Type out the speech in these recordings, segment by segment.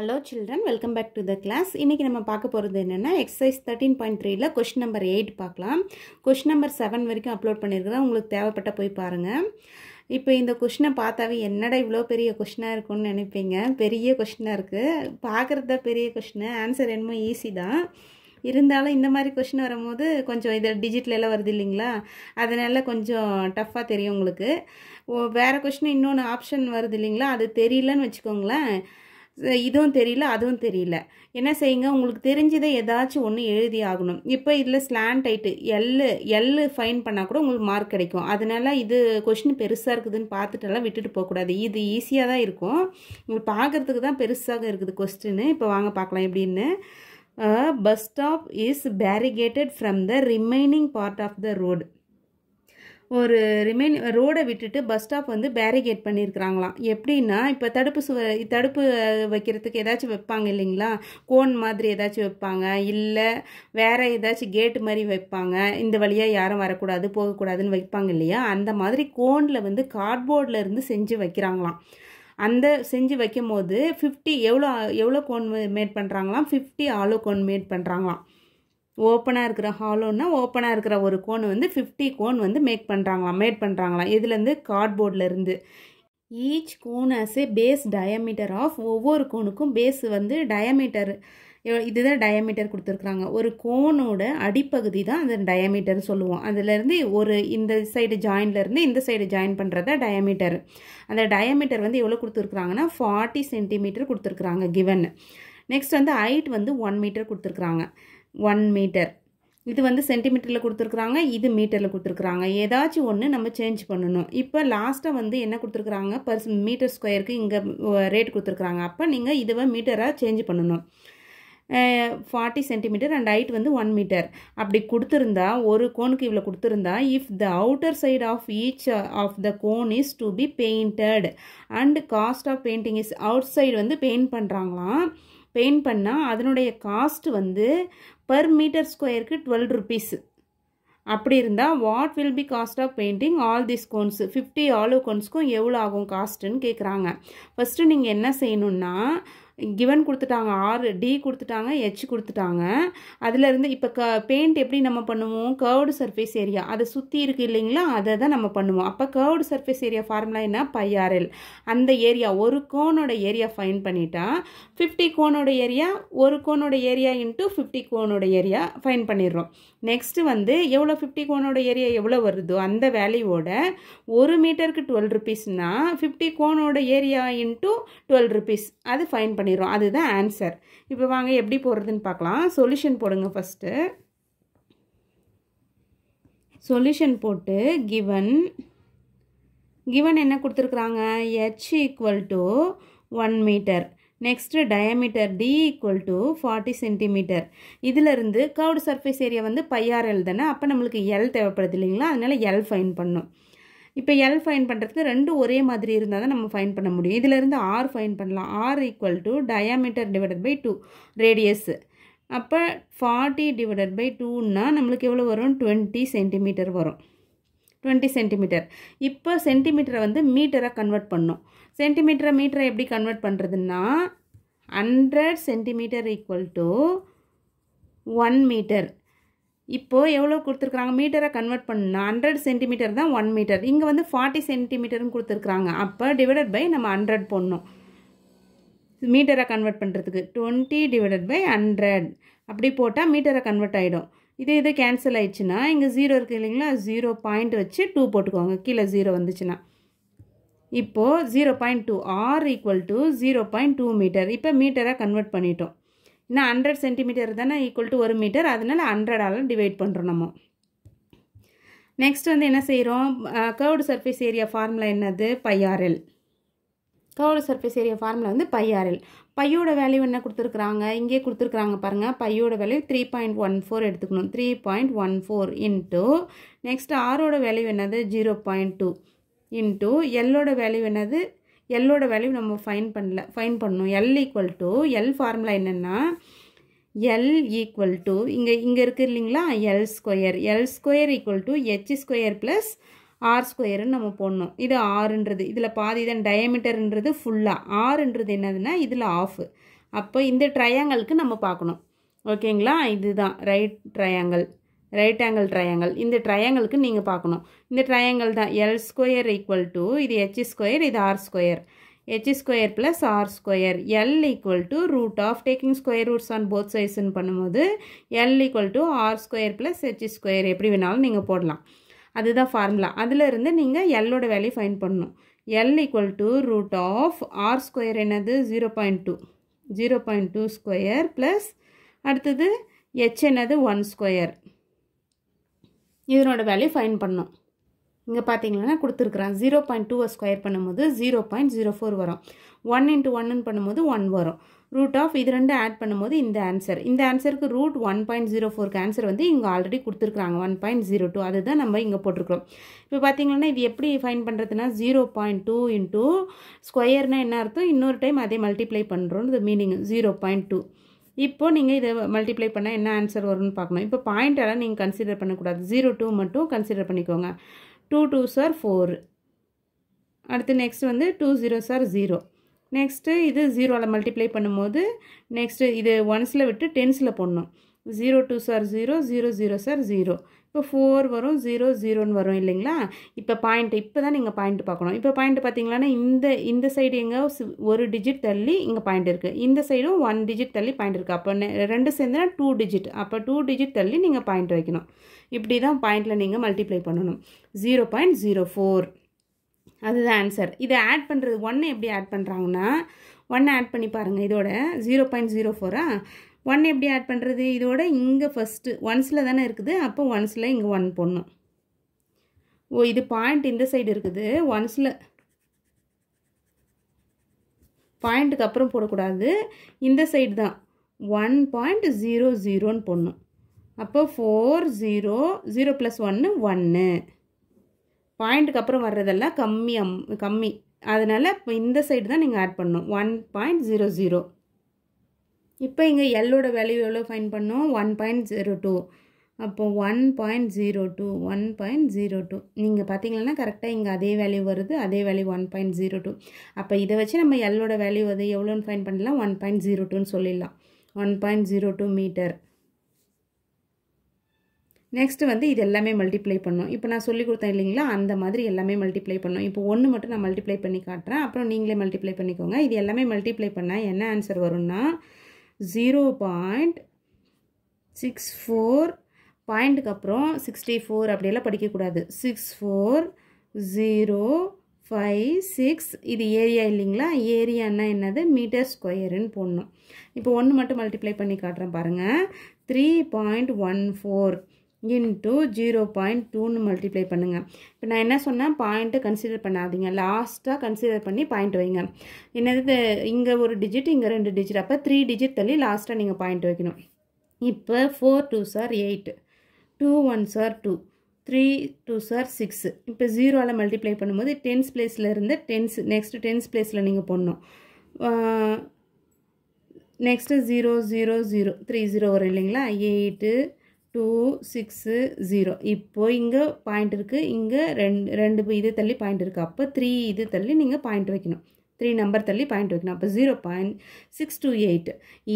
hello children welcome back to the class இன்றைக்கி நம்ம பார்க்க போகிறது என்னென்னா எக்ஸசைஸ் தேர்ட்டின் பாயிண்ட் த்ரீயில் கொஷின் நம்பர் எயிட் பார்க்கலாம் கொஷின் நம்பர் செவன் வரைக்கும் அப்லோட் பண்ணியிருக்கிறேன் உங்களுக்கு தேவைப்பட்ட போய் பாருங்கள் இப்போ இந்த கொஷினை பார்த்தாவே என்னடா இவ்வளோ பெரிய கொஷினாக இருக்கும்னு நினைப்பீங்க பெரிய கொஷினாக இருக்குது பார்க்குறத பெரிய கொஷினு ஆன்சர் என்னமோ ஈஸி தான் இருந்தாலும் இந்த மாதிரி கொஷின் வரும்போது கொஞ்சம் இது டிஜிட்டலெல்லாம் வருது இல்லைங்களா அதனால் கொஞ்சம் டஃப்பாக தெரியும் உங்களுக்கு வேறு கொஷின் இன்னொன்று ஆப்ஷன் வருது இல்லைங்களா அது தெரியலன்னு வச்சுக்கோங்களேன் இதுவும் தெரியல அதுவும் தெரியல என்ன செய்யுங்க உங்களுக்கு தெரிஞ்சதை ஏதாச்சும் ஒன்று எழுதி ஆகணும் இப்போ இதில் slant height L L find பண்ணால் கூட உங்களுக்கு மார்க் கிடைக்கும் அதனால இது கொஷின் பெருசாக இருக்குதுன்னு பார்த்துட்டெல்லாம் விட்டுட்டு போகக்கூடாது இது ஈஸியாக தான் இருக்கும் உங்களுக்கு பார்க்குறதுக்கு தான் பெருசாக இருக்குது கொஸ்டின்னு இப்போ வாங்க பார்க்கலாம் எப்படின்னு bus stop is barricaded from the remaining part of the road ஒரு ரிமைன் ரோடை விட்டுட்டு பஸ் ஸ்டாப் வந்து பேரிகேட் பண்ணியிருக்கிறாங்களாம் எப்படின்னா இப்போ தடுப்பு சுவ தடுப்பு வைக்கிறதுக்கு ஏதாச்சும் வைப்பாங்க இல்லைங்களா கோன் மாதிரி ஏதாச்சும் வைப்பாங்க இல்லை வேறு ஏதாச்சும் கேட்டு மாதிரி வைப்பாங்க இந்த வழியாக யாரும் வரக்கூடாது போகக்கூடாதுன்னு வைப்பாங்க இல்லையா அந்த மாதிரி கோனில் வந்து கார்ட்போர்டில் இருந்து செஞ்சு வைக்கிறாங்களாம் அந்த செஞ்சு வைக்கும் போது ஃபிஃப்டி எவ்வளோ எவ்வளோ கோன் மேட் பண்ணுறாங்களாம் ஃபிஃப்டி ஆலோ கோன் மேட் பண்ணுறாங்களாம் ஓப்பனாக இருக்கிற ஹாலோன்னா ஓப்பனாக இருக்கிற ஒரு கோன் வந்து ஃபிஃப்டி கோன் வந்து மேக் பண்ணுறாங்களாம் மேட் பண்ணுறாங்களாம் இதுலேருந்து கார்ட்போர்ட்லேருந்து each cone as a base diameter of ஒவ்வொரு கோனுக்கும் பேஸ் வந்து டயமீட்டர் இதுதான் டயமீட்டர் கொடுத்துருக்குறாங்க ஒரு கோனோட அடிப்பகுதி தான் அந்த டயமீட்டர் சொல்லுவோம் அதுலேருந்து ஒரு இந்த சைடு ஜாயின்லேருந்து இந்த சைடு ஜாயின் பண்ணுறத டயமீட்டர் அந்த டயமீட்டர் வந்து எவ்வளோ கொடுத்துருக்குறாங்கன்னா ஃபார்ட்டி சென்டிமீட்டர் கொடுத்துருக்குறாங்க கிவன் நெக்ஸ்ட் வந்து ஹைட் வந்து ஒன் மீட்டர் கொடுத்துருக்குறாங்க ஒன் மீட்டர் இது வந்து சென்டிமீட்டரில் கொடுத்துருக்குறாங்க இது மீட்டரில் கொடுத்துருக்குறாங்க ஏதாச்சும் ஒன்று நம்ம சேஞ்ச் பண்ணணும் இப்போ லாஸ்ட்டாக வந்து என்ன கொடுத்துருக்குறாங்க பர்ஸ் மீட்டர் ஸ்கொயருக்கு இங்கே ரேட் கொடுத்துருக்குறாங்க அப்போ நீங்கள் இதுவை மீட்டராக சேஞ்ச் பண்ணணும் ஃபார்ட்டி சென்டிமீட்டர் அண்ட் ஹைட் வந்து ஒன் மீட்டர் அப்படி கொடுத்துருந்தா ஒரு கோனுக்கு இவ்வளோ கொடுத்துருந்தா if the outer side of each of the cone is to be painted and cost of painting is outside வந்து பெயிண்ட் பண்ணுறாங்களாம் பெயிண்ட் பண்ணால் அதனுடைய காஸ்ட் வந்து பர் மீட்டர் ஸ்கொயருக்கு டுவெல் ருபீஸ் அப்படி இருந்தால் what will be cost of painting all this cones fifty hollow கோன்ஸ்க்கும் எவ்வளோ ஆகும் காஸ்ட்டுன்னு கேட்குறாங்க ஃபஸ்ட்டு நீங்கள் என்ன செய்யணுன்னா கிவன் கொடுத்துட்டாங்க ஆர் டி கொடுத்துட்டாங்க ஹெச் கொடுத்துட்டாங்க அதுலேருந்து இப்போ க பெயிண்ட் எப்படி நம்ம பண்ணுவோம் கேர்வ்டு சர்ஃபேஸ் ஏரியா அதை சுற்றி இருக்குது இல்லைங்களா அதை தான் நம்ம பண்ணுவோம் அப்போ கேர்வ்டு சர்ஃபேஸ் ஏரியா ஃபார்முலா என்ன பைஆர்எல் அந்த ஏரியா ஒரு கோனோட ஏரியா ஃபைன் பண்ணிட்டா ஃபிஃப்டி கோனோட ஏரியா ஒரு கோனோட ஏரியா இன்ட்டு ஃபிஃப்டி கோனோட ஏரியா ஃபைன் பண்ணிடுறோம் நெக்ஸ்ட்டு வந்து எவ்வளோ ஃபிஃப்டி கோனோட ஏரியா எவ்வளோ வருதோ அந்த வேல்யூவோட ஒரு மீட்டருக்கு டுவெல் ருபீஸ்னால் ஃபிஃப்டி கோனோட ஏரியா இன்ட்டு டுவெல் ருபீஸ் அது ஃபைன் பண்ணி பண்ணிடுறோம் அதுதான் ஆன்சர் இப்போ வாங்க எப்படி போடுறதுன்னு பார்க்கலாம் சொல்யூஷன் போடுங்க ஃபஸ்ட்டு சொல்யூஷன் போட்டு கிவன் கிவன் என்ன கொடுத்துருக்குறாங்க H equal to one metre next diameter D equal to forty centimetre இதிலிருந்து கவுடு சர்ஃபேஸ் ஏரியா வந்து பையார் எல் தானே அப்போ நம்மளுக்கு எல் தேவைப்படுது இல்லைங்களா அதனால் எல் ஃபைன் பண்ணும் இப்போ எல் ஃபைன் பண்ணுறதுக்கு ரெண்டும் ஒரே மாதிரி இருந்தால் தான் நம்ம ஃபைன் பண்ண முடியும் இதிலேருந்து ஆர் ஃபைன் பண்ணலாம் R equal to diameter divided by two radius அப்போ ஃபார்ட்டி டிவைடட் பை டூன்னா நம்மளுக்கு எவ்வளோ வரும் டுவெண்ட்டி சென்டிமீட்டர் வரும் டுவெண்ட்டி சென்டிமீட்டர் இப்போ சென்டிமீட்டரை வந்து மீட்டராக கன்வெர்ட் பண்ணும் சென்டிமீட்டரை மீட்டரை எப்படி கன்வெர்ட் பண்ணுறதுன்னா hundred centimetre equal to one metre இப்போது எவ்வளோ கொடுத்துருக்குறாங்க மீட்டரை கன்வெர்ட் பண்ணணும் ஹண்ட்ரட் சென்டிமீட்டர் தான் ஒன் மீட்டர் இங்கே வந்து ஃபார்ட்டி சென்டிமீட்டர்னு கொடுத்துருக்குறாங்க அப்போ டிவைடட் பை நம்ம ஹண்ட்ரட் போடணும் மீட்டரை கன்வெர்ட் பண்ணுறதுக்கு டுவெண்ட்டி டிவைடட் பை ஹண்ட்ரட் அப்படி போட்டால் மீட்டரை கன்வெர்ட் ஆகிடும் இதே இது கேன்சல் ஆயிடுச்சுன்னா இங்கே ஜீரோ இருக்குது இல்லைங்களா ஜீரோ பாயிண்ட் வச்சு டூ போட்டுக்கோங்க கீழே ஜீரோ வந்துச்சுன்னா இப்போது zero point two R equal to zero point two metre இப்போ மீட்டரை கன்வெர்ட் பண்ணிட்டோம் இன்னும் ஹண்ட்ரட் சென்டிமீட்டர் தானே ஈக்குவல் டு ஒரு மீட்டர் அதனால் ஹண்ட்ரடால் டிவைட் பண்ணுறோம் நம்ம நெக்ஸ்ட் வந்து என்ன செய்கிறோம் கேர்டு சர்ஃபேஸ் ஏரியா ஃபார்முலா என்னது pi r l curved surface area formula வந்து பையாரெல் பையோட வேல்யூ என்ன கொடுத்துருக்குறாங்க இங்கே கொடுத்துருக்குறாங்க பாருங்கள் பையோட value three point one four எடுத்துக்கணும் three point one four into next ஆரோட வேல்யூ என்னது ஜீரோ பாயிண்ட் டூ இன்ட்டு எல்லோட வேல்யூ என்னது எல்லோட வேல்யூ நம்ம ஃபைன் பண்ணல ஃபைன் பண்ணணும் L equal to L formula என்னென்னா எல் ஈக்குவல் டு இங்கே இங்கே இருக்கு இல்லைங்களா L square L square equal to H square plus R ஸ்கொயருன்னு நம்ம போடணும் இது ஆறுன்றது இதில் பாதி தான் டயமீட்டர்ன்றது ஃபுல்லாக ஆறுன்றது என்னதுன்னா இதில் ஆஃபு அப்போ இந்த ட்ரையாங்கலுக்கு நம்ம பார்க்கணும் ஓகேங்களா இதுதான் right triangle right angle triangle இந்த ட்ரையாங்கிளுக்கு நீங்கள் பார்க்கணும் இந்த ட்ரையாங்கிள் தான் எல் ஸ்கொயர் ஈக்குவல் டு இது ஹெச் ஸ்கொயர் இது R square H square plus R square L equal to root of taking square roots on both சைஸ்ன்னு பண்ணும்போது L equal to R square plus H square எப்படி வேணாலும் நீங்கள் போடலாம் அதுதான் formula அதிலிருந்து நீங்கள் எல்லோட வேலையை ஃபைன் பண்ணணும் L equal to root of R square என்னது zero point two zero point two square plus அடுத்தது ஹெச் என்னது ஒன் ஸ்கொயர் இதனோட வேல்யூ ஃபைன் பண்ணும் இங்கே பார்த்தீங்கன்னா கொடுத்துருக்குறான் ஜீரோ பாயிண்ட் டூவை ஸ்கொயர் பண்ணும்போது ஜீரோ பாயிண்ட் ஜீரோ ஃபோர் வரும் ஒன் இன்ட்டு ஒன்னு பண்ணும்போது ஒன் வரும் ரூட் ஆஃப் இது ரெண்டு ஆட் பண்ணும்போது இந்த ஆன்சர் இந்த ஆன்சருக்கு ரூட் ஒன் பாயிண்ட் ஜீரோ ஃபோருக்கு ஆன்சர் வந்து இங்கே ஆல்ரெடி கொடுத்துருக்குறாங்க ஒன் பாயிண்ட் ஜீரோ டூ அதுதான் நம்ம இங்கே போட்டிருக்கிறோம் இப்போ பார்த்தீங்கன்னா இது எப்படி ஃபைன் பண்ணுறதுனா ஜீரோ பாயிண்ட் டூ இன்ட்டு ஸ்கொயர்னால் என்ன அர்த்தம் இன்னொரு டைம் அதே மல்டிப்ளை பண்ணுறோன்னு மீனிங் ஜீரோ பாயிண்ட் டூ இப்போது நீங்கள் இதை மல்டிப்ளை பண்ணால் என்ன ஆன்சர் வரும்னு பார்க்கணும் இப்போ பாயிண்டெல்லாம் நீங்கள் கன்சிடர் பண்ணக்கூடாது ஜீரோ டூ மட்டும் கன்சிடர் பண்ணிக்கோங்க டூ டூ சார் ஃபோர் அடுத்து நெக்ஸ்ட் வந்து டூ ஜீரோ சார் ஜீரோ நெக்ஸ்ட்டு இது ஜீரோவில் மல்டிப்ளை பண்ணும்போது நெக்ஸ்ட்டு இது ஒன்ஸில் விட்டு டென்ஸில் போடணும் ஜீரோ டூ சார் ஜீரோ ஜீரோ ஜீரோ சார் ஜீரோ இப்போ ஃபோர் வரும் ஜீரோ ஜீரோன்னு வரும் இல்லைங்களா இப்போ பாயிண்ட் இப்போ தான் நீங்கள் பாயிண்ட் பார்க்கணும் இப்போ பாயிண்ட் பார்த்தீங்களான்னா இந்த இந்த சைடு எங்கே ஒரு டிஜிட் தள்ளி இங்கே பாயிண்ட் இருக்குது இந்த சைடும் ஒன் டிஜிட் தள்ளி பாயிண்ட் இருக்குது அப்போ ரெண்டு சேர்ந்துனா டூ டிஜிட் அப்போ டூ டிஜிட் தள்ளி நீங்கள் பாயிண்ட் வைக்கணும் இப்படி தான் பாயிண்ட்டில் நீங்கள் மல்டிப்ளை பண்ணணும் ஜீரோ பாயிண்ட் ஜீரோ ஃபோர் அதுதான் ஆன்சர் இதை ஆட் பண்ணுறது ஒன்று எப்படி ஆட் பண்ணுறாங்கன்னா ஒன்று ஆட் பண்ணி பாருங்கள் இதோட ஜீரோ பாயிண்ட் ஜீரோ ஃபோரா ஒன் எப்படி ஆட் பண்ணுறது இதோட இங்கே ஃபஸ்ட்டு ஒன்ஸில் தானே இருக்குது அப்போ ஒன்ஸில் இங்கே ஒன் போடணும் ஓ இது பாயிண்ட் இந்த சைடு இருக்குது ஒன்ஸில் பாயிண்ட்டுக்கு அப்புறம் போடக்கூடாது இந்த சைடு தான் ஒன் பாயிண்ட் ஜீரோ ஜீரோன்னு போடணும் அப்போ ஃபோர் ஜீரோ ஜீரோ ப்ளஸ் ஒன்று ஒன்று பாயிண்ட்டுக்கு அப்புறம் வர்றதெல்லாம் கம்மி அம் கம்மி அதனால் இப்போ இந்த சைடு தான் நீங்கள் ஆட் பண்ணணும் ஒன் பாயிண்ட் ஜீரோ ஜீரோ இப்போ இங்கே எல்லோட வேல்யூ எவ்வளோ ஃபைன் பண்ணோம் ஒன் பாயிண்ட் ஜீரோ டூ அப்போ one point zero two one point zero two நீங்கள் பார்த்தீங்கன்னா கரெக்டாக இங்கே அதே வேல்யூ வருது அதே value one point zero two அப்போ இதை வச்சு நம்ம எல்லோட வேல்யூ அது எவ்வளோன்னு ஃபைன் பண்ணலாம் ஒன் பாயிண்ட் ஜீரோ டூன்னு சொல்லிடலாம் one point zero two metre next வந்து இது எல்லாமே மல்டிப்ளை பண்ணும் இப்போ நான் சொல்லி கொடுத்தேன் இல்லைங்களா அந்த மாதிரி எல்லாமே மல்டிப்ளை பண்ணும் இப்போ ஒன்று மட்டும் நான் மல்டிப்ளை பண்ணி காட்டுறேன் அப்புறம் நீங்களே மல்டிப்ளை பண்ணிக்கோங்க இது எல்லாமே மல்டிப்ளை பண்ணால் என்ன ஆன்சர் வரும்னா ஜீரோ பாயிண்ட் சிக்ஸ் ஃபோர் பாயிண்ட்டுக்கு அப்புறம் சிக்ஸ்டி ஃபோர் அப்படியெல்லாம் படிக்கக்கூடாது six four zero five six இது ஏரியா இல்லைங்களா ஏரியான்னா என்னது மீட்டர் ஸ்கொயருன்னு போடணும் இப்போ ஒன்று மட்டும் மல்டிப்ளை பண்ணி காட்டுறேன் பாருங்கள் three point one four into zero point டூன்னு மல்டிப்ளை பண்ணுங்கள் இப்போ நான் என்ன சொன்னேன் பாயிண்ட்டு கன்சிடர் பண்ணாதீங்க லாஸ்ட்டாக கன்சிடர் பண்ணி பாயிண்ட் வைங்க என்னது இங்கே ஒரு டிஜிட் இங்கே ரெண்டு டிஜிட் அப்போ த்ரீ டிஜிட் தள்ளி லாஸ்ட்டாக நீங்கள் பாயிண்ட் வைக்கணும் இப்போ ஃபோர் டூ சார் எயிட் டூ ஒன் சார் டூ த்ரீ டூ சார் சிக்ஸு இப்போ ஜீரோவில் மல்டிப்ளை பண்ணும்போது டென்ஸ் பிளேஸில் இருந்து டென்ஸ் நெக்ஸ்ட்டு டென்ஸ் பிளேஸில் நீங்கள் போடணும் next zero zero zero three zero வரும் இல்லைங்களா எயிட்டு டூ சிக்ஸு ஜீரோ இப்போது இங்கே பாயிண்ட் இருக்குது இங்கே ரெண்டு ரெண்டு இது தள்ளி பாயிண்ட் இருக்குது அப்போ த்ரீ இது தள்ளி நீங்கள் பாயிண்ட் வைக்கணும் த்ரீ நம்பர் தள்ளி பாயிண்ட் வைக்கணும் அப்போ zero point six two eight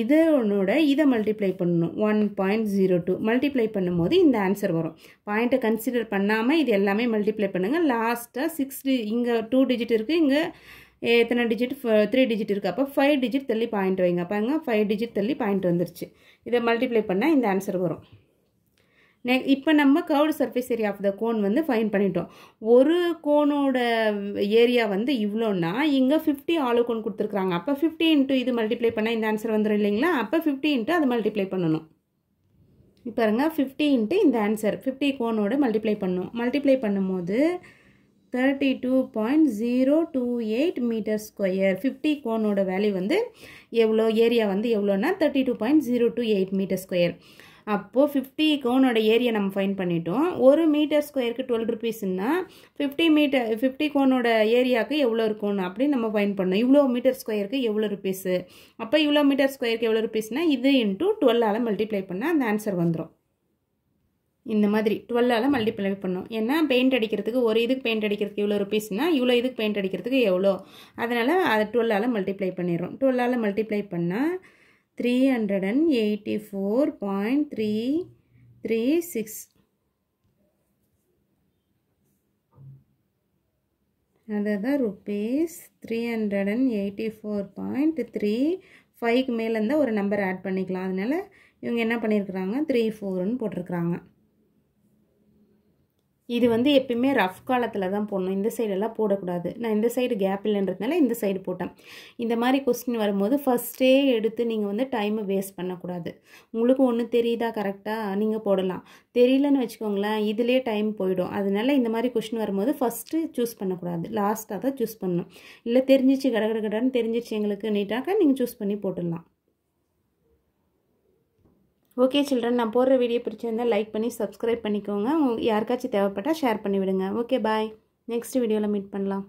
இதனோட இதை மல்டிப்ளை பண்ணணும் one point zero two multiply பண்ணும்போது இந்த ஆன்சர் வரும் பாயிண்ட்டை கன்சிடர் பண்ணாமல் இது எல்லாமே மல்டிப்ளை பண்ணுங்கள் லாஸ்ட்டாக சிக்ஸ் இங்கே டூ டிஜிட் இருக்குது இங்கே எத்தனை டிஜிட் த்ரீ டிஜிட் இருக்குது அப்போ ஃபைவ் டிஜிட் தள்ளி பாயிண்ட் வைங்க அப்போ ஃபைவ் டிஜிட் தள்ளி பாயிண்ட் வந்துருச்சு இதை மல்டிப்ளை பண்ணால் இந்த ஆன்சர் வரும் நெ இப்போ நம்ம curved surface area of the cone வந்து ஃபைன் பண்ணிட்டோம் ஒரு கோனோட ஏரியா வந்து இவ்வளோன்னா இங்கே ஃபிஃப்டி ஆலோ கோன் கொடுத்துருக்குறாங்க அப்போ ஃபிஃப்டி இன்ட்டு இது மல்டிப்ளை பண்ணால் இந்த ஆன்சர் வந்துடும் இல்லைங்களா அப்போ ஃபிஃப்டி இன்ட்டு அதை மல்டிப்ளை பண்ணணும் இப்போ பாருங்க ஃபிஃப்டி இன்ட்டு இந்த ஆன்சர் ஃபிஃப்டி கோனோட மல்டிப்ளை பண்ணும் மல்டிப்ளை பண்ணும்போது thirty two point zero two eight metre square fifty கோனோட வேல்யூ வந்து எவ்வளோ ஏரியா வந்து எவ்வளோன்னா thirty two point zero two eight metre square அப்போது ஃபிஃப்டி கோனோட ஏரியா நம்ம ஃபைன் பண்ணிட்டோம் ஒரு மீட்டர் ஸ்கொயருக்கு டுவெல் ருபீஸ்னா ஃபிஃப்டி மீட்டர் ஃபிஃப்டி கோனோட ஏரியாவுக்கு எவ்வளோ இருக்கும்னு அப்படின்னு நம்ம ஃபைன் பண்ணோம் இவ்வளோ மீட்டர் ஸ்கொயருக்கு எவ்வளோ ருபீஸு அப்போ இவ்வளோ மீட்டர் ஸ்கொயருக்கு எவ்வளோ ருபீஸ்னால் இது இன்ட்டு டுவெல்லால் மல்டிப்ளை பண்ணால் அந்த ஆன்சர் வந்துடும் இந்த மாதிரி டுவெல்லால் மல்டிப்ளை பண்ணோம் ஏன்னா பெயிண்ட் அடிக்கிறதுக்கு ஒரு இதுக்கு பெயிண்ட் அடிக்கிறதுக்கு இவ்வளோ ருபீஸ்னால் இவ்வளோ இதுக்கு பெயிண்ட் அடிக்கிறதுக்கு எவ்வளோ அதனால் அதை டுவெல்லால் மல்டிப்ளை பண்ணிடுறோம் டுவெல்லால் மல்டிப்ளை பண்ணால் three hundred and eighty four point three three six அதுதான் rupees three hundred and eighty four point three ஃபைவ்க்கு மேலே இருந்தால் ஒரு நம்பர் ஆட் பண்ணிக்கலாம் அதனால் இவங்க என்ன பண்ணியிருக்கிறாங்க த்ரீ ஃபோர்னு போட்டிருக்கிறாங்க இது வந்து எப்பயுமே ரஃப் காலத்தில் தான் போடணும் இந்த சைடெல்லாம் போடக்கூடாது நான் இந்த சைடு கேப் இல்லைன்றதுனால இந்த சைடு போட்டேன் இந்த மாதிரி கொஸ்டின் வரும்போது ஃபஸ்ட்டே எடுத்து நீங்கள் வந்து டைமை வேஸ்ட் பண்ணக்கூடாது உங்களுக்கு ஒன்று தெரியுதா கரெக்டாக நீங்கள் போடலாம் தெரியலன்னு வச்சுக்கோங்களேன் இதிலே டைம் போயிடும் அதனால இந்த மாதிரி கொஸ்டின் வரும்போது ஃபஸ்ட்டு சூஸ் பண்ணக்கூடாது லாஸ்ட்டாக தான் சூஸ் பண்ணணும் இல்லை தெரிஞ்சிச்சு கடன்னு தெரிஞ்சிச்சு எங்களுக்கு நீட்டாக்க நீங்கள் சூஸ் பண்ணி போட்டுடலாம் ஓகே சில்ட்ரன் நான் போடுற வீடியோ பிடிச்சிருந்தால் லைக் பண்ணி சப்ஸ்கிரைப் பண்ணிக்கோங்க யாருக்காச்சும் தேவைப்பட்டால் ஷேர் பண்ணிவிடுங்க ஓகே பாய் நெக்ஸ்ட் வீடியோவில் மீட் பண்ணலாம்